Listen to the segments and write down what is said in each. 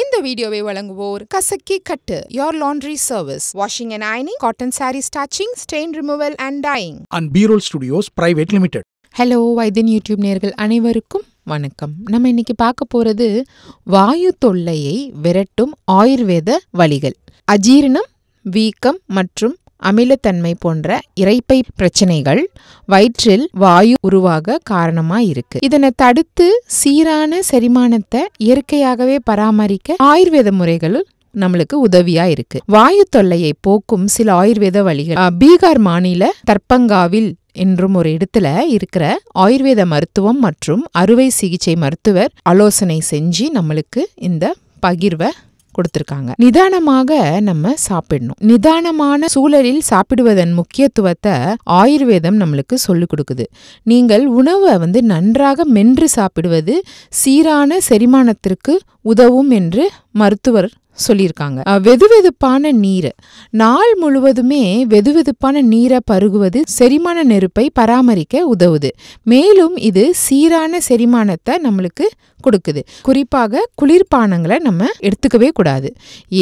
இந்த வீடியோவை வழங்குவோர் கசக்கி கட்டு your laundry service washing and ஐனிங் cotton sari starching stain removal and dyeing and பீரோல் ஸ்டுடியோஸ் பிரைவேட் லிமிடெட் ஹலோ வைத்தின் யூடியூப் நேர்கள் அனைவருக்கும் வணக்கம் நம்ம இன்னைக்கு பார்க்க போகிறது வாயு தொல்லையை விரட்டும் ஆயுர்வேத வழிகள் அஜீரணம் வீக்கம் மற்றும் அமிலத்தன்மை போன்ற இறைப்பை பிரச்சனைகள் வயிற்றில் வாயு உருவாக காரணமா இருக்கு இதனை தடுத்து சீரான செரிமானத்தை இயற்கையாகவே பராமரிக்க ஆயுர்வேத முறைகளும் நம்மளுக்கு உதவியா இருக்கு வாயு தொல்லையை போக்கும் சில ஆயுர்வேத வழிகள் பீகார் மாநில தர்பங்காவில் என்றும் ஒரு இடத்துல இருக்கிற ஆயுர்வேத மருத்துவம் மற்றும் அறுவை சிகிச்சை மருத்துவர் ஆலோசனை செஞ்சு நம்மளுக்கு இந்த பகிர்வை கொடுத்துருக்காங்க நிதானமாக நம்ம சாப்பிடணும் நிதானமான சூழலில் சாப்பிடுவதன் முக்கியத்துவத்தை ஆயுர்வேதம் நம்மளுக்கு சொல்லிக் கொடுக்குது நீங்கள் உணவை வந்து நன்றாக மென்று சாப்பிடுவது சீரான செரிமானத்திற்கு உதவும் என்று மருத்துவர் சொல்லியிருக்காங்க வெது வெதுப்பான நீர் நாள் முழுவதுமே வெது வெதுப்பான நீரை பருகுவது செரிமான நெருப்பை பராமரிக்க உதவுது மேலும் இது சீரான செரிமானத்தை நம்மளுக்கு கொடுக்குது குறிப்பாக குளிர்பானங்களை நம்ம எடுத்துக்கவே கூடாது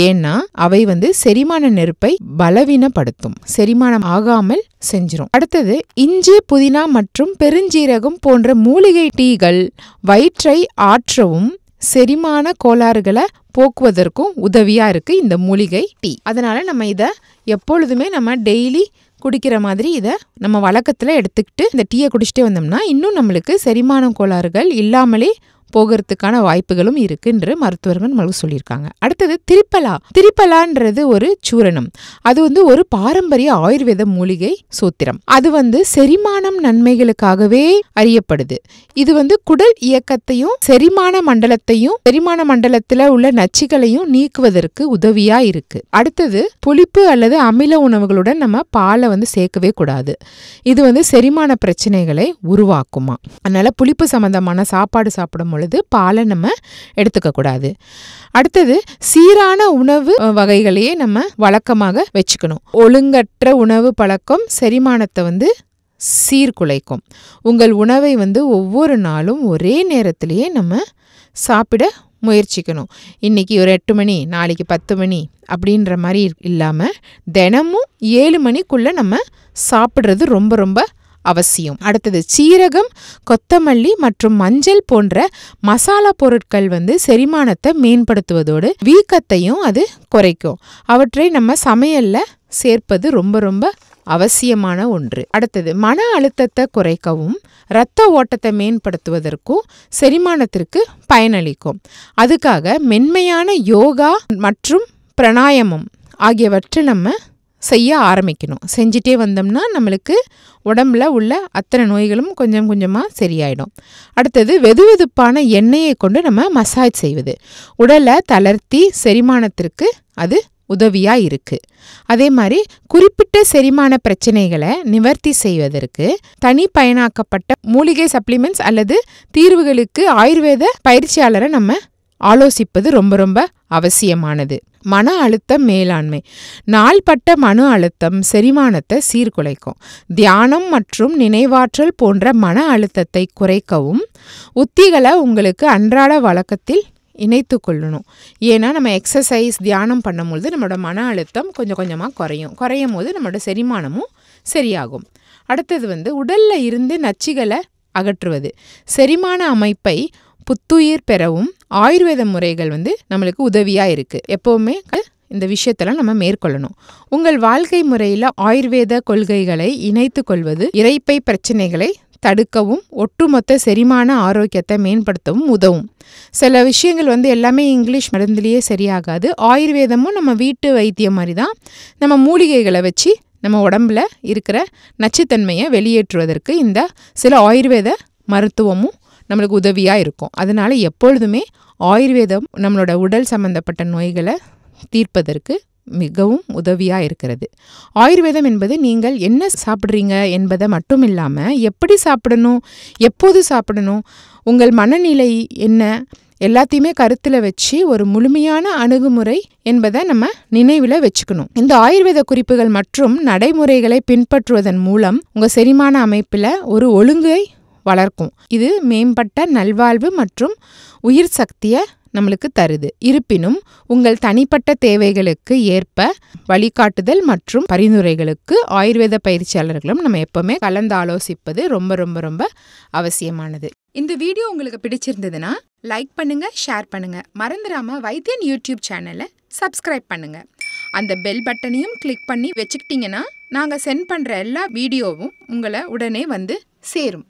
ஏன்னா அவை வந்து செரிமான நெருப்பை பலவீனப்படுத்தும் செரிமானம் ஆகாமல் செஞ்சிரும் அடுத்தது இஞ்சி புதினா மற்றும் பெருஞ்சீரகம் போன்ற மூலிகை டீகள் வயிற்றை ஆற்றவும் செரிமான கோளாறுகளை போக்குவதற்கும் உதவியாக இருக்குது இந்த மூலிகை டீ அதனால் நம்ம இதை எப்பொழுதுமே நம்ம டெய்லி குடிக்கிற மாதிரி இதை நம்ம வழக்கத்தில் எடுத்துக்கிட்டு இந்த டீயை குடிச்சிட்டே வந்தோம்னா இன்னும் நம்மளுக்கு செரிமானம் கோளாறுகள் இல்லாமலே போகிறதுக்கான வாய்ப்புகளும் இருக்கு என்று மருத்துவர்கள் நம்மளுக்கு சொல்லியிருக்காங்க அடுத்தது திரிப்பலா திரிப்பலான்றது ஒரு சூரணம் அது வந்து ஒரு பாரம்பரிய ஆயுர்வேத மூலிகை சூத்திரம் அது வந்து செரிமானம் நன்மைகளுக்காகவே அறியப்படுது இது வந்து குடல் இயக்கத்தையும் செரிமான மண்டலத்தையும் செரிமான மண்டலத்துல உள்ள நச்சுகளையும் நீக்குவதற்கு உதவியா இருக்கு அடுத்தது புளிப்பு அல்லது அமில உணவுகளுடன் நம்ம பாலை வந்து சேர்க்கவே கூடாது இது வந்து செரிமான பிரச்சனைகளை உருவாக்குமா அதனால புளிப்பு சம்பந்தமான சாப்பாடு சாப்பிடும் பொழுது பொழுது பாலை நம்ம எடுத்துக்கக்கூடாது அடுத்தது சீரான உணவு வகைகளையே நம்ம வழக்கமாக வச்சுக்கணும் ஒழுங்கற்ற உணவு பழக்கம் செரிமானத்தை வந்து சீர்குலைக்கும் உங்கள் உணவை வந்து ஒவ்வொரு நாளும் ஒரே நேரத்திலேயே நம்ம சாப்பிட முயற்சிக்கணும் இன்றைக்கி ஒரு எட்டு மணி நாளைக்கு பத்து மணி அப்படின்ற மாதிரி இல்லாமல் தினமும் ஏழு மணிக்குள்ளே நம்ம சாப்பிட்றது ரொம்ப ரொம்ப அவசியம் அடுத்தது சீரகம் கொத்தமல்லி மற்றும் மஞ்சள் போன்ற மசாலா பொருட்கள் வந்து செரிமானத்தை மேம்படுத்துவதோடு வீக்கத்தையும் அது குறைக்கும் அவற்றை நம்ம சமையல்ல சேர்ப்பது ரொம்ப ரொம்ப அவசியமான ஒன்று அடுத்தது மன அழுத்தத்தை குறைக்கவும் இரத்த ஓட்டத்தை மேம்படுத்துவதற்கும் செரிமானத்திற்கு பயனளிக்கும் அதுக்காக மென்மையான யோகா மற்றும் பிரணாயமம் ஆகியவற்றை நம்ம செய்ய ஆரம்பிக்கணும் செஞ்சிட்டே வந்தோம்னா நம்மளுக்கு உடம்பில் உள்ள அத்தனை நோய்களும் கொஞ்சம் கொஞ்சமாக சரியாயிடும் அடுத்தது வெது வெதுப்பான எண்ணெயை கொண்டு நம்ம மசாஜ் செய்வது உடலை தளர்த்தி செரிமானத்திற்கு அது உதவியாக இருக்குது அதே மாதிரி குறிப்பிட்ட செரிமான பிரச்சனைகளை நிவர்த்தி செய்வதற்கு தனி பயனாக்கப்பட்ட மூலிகை சப்ளிமெண்ட்ஸ் அல்லது தீர்வுகளுக்கு ஆயுர்வேத பயிற்சியாளரை நம்ம ஆலோசிப்பது ரொம்ப ரொம்ப அவசியமானது மன அழுத்தம் மேலாண்மை நாள்பட்ட மன அழுத்தம் செரிமானத்தை சீர்குலைக்கும் தியானம் மற்றும் நினைவாற்றல் போன்ற மன அழுத்தத்தை குறைக்கவும் உத்திகளை உங்களுக்கு அன்றாட வழக்கத்தில் இணைத்து கொள்ளணும் ஏன்னா நம்ம எக்ஸசைஸ் தியானம் பண்ணும்பொழுது நம்மளோட மன அழுத்தம் கொஞ்சம் கொஞ்சமாக குறையும் குறையும் போது நம்மளோட செரிமானமும் சரியாகும் அடுத்தது வந்து உடலில் இருந்து நச்சுகளை அகற்றுவது செரிமான அமைப்பை புத்துயிர் பெறவும் ஆயுர்வேத முறைகள் வந்து நம்மளுக்கு உதவியாக இருக்குது எப்போவுமே இந்த விஷயத்தெல்லாம் நம்ம மேற்கொள்ளணும் உங்கள் வாழ்க்கை முறையில் ஆயுர்வேத கொள்கைகளை இணைத்து கொள்வது இறைப்பை பிரச்சனைகளை தடுக்கவும் ஒட்டுமொத்த செரிமான ஆரோக்கியத்தை மேம்படுத்தவும் உதவும் சில விஷயங்கள் வந்து எல்லாமே இங்கிலீஷ் மருந்துலேயே சரியாகாது ஆயுர்வேதமும் நம்ம வீட்டு வைத்தியம் மாதிரி தான் நம்ம மூலிகைகளை வச்சு நம்ம உடம்பில் இருக்கிற நச்சுத்தன்மையை வெளியேற்றுவதற்கு இந்த சில ஆயுர்வேத மருத்துவமும் நம்மளுக்கு உதவியாக இருக்கும் அதனால் எப்பொழுதுமே ஆயுர்வேதம் நம்மளோட உடல் சம்மந்தப்பட்ட நோய்களை தீர்ப்பதற்கு மிகவும் உதவியாக இருக்கிறது ஆயுர்வேதம் என்பது நீங்கள் என்ன சாப்பிட்றீங்க என்பதை மட்டும் இல்லாமல் எப்படி சாப்பிடணும் எப்போது சாப்பிடணும் உங்கள் மனநிலை என்ன எல்லாத்தையுமே கருத்தில் வச்சு ஒரு முழுமையான அணுகுமுறை என்பதை நம்ம நினைவில் வச்சுக்கணும் இந்த ஆயுர்வேத குறிப்புகள் மற்றும் நடைமுறைகளை பின்பற்றுவதன் மூலம் உங்கள் செரிமான அமைப்பில் ஒரு ஒழுங்கை வளர்க்கும் இது மேம்பட்ட நல்வாழ்வு மற்றும் உயிர் சக்தியை நம்மளுக்கு தருது இருப்பினும் உங்கள் தனிப்பட்ட தேவைகளுக்கு ஏற்ப வழிகாட்டுதல் மற்றும் பரிந்துரைகளுக்கு ஆயுர்வேத பயிற்சியாளர்களும் நம்ம எப்பவுமே கலந்து ஆலோசிப்பது ரொம்ப ரொம்ப ரொம்ப அவசியமானது இந்த வீடியோ உங்களுக்கு பிடிச்சிருந்ததுன்னா லைக் பண்ணுங்க ஷேர் பண்ணுங்க மறந்துடாம வைத்தியன் யூடியூப் சேனலை சப்ஸ்கிரைப் பண்ணுங்க அந்த பெல் பட்டனையும் கிளிக் பண்ணி வச்சுக்கிட்டிங்கன்னா நாங்கள் சென்ட் பண்ணுற எல்லா வீடியோவும் உங்களை உடனே வந்து சேரும்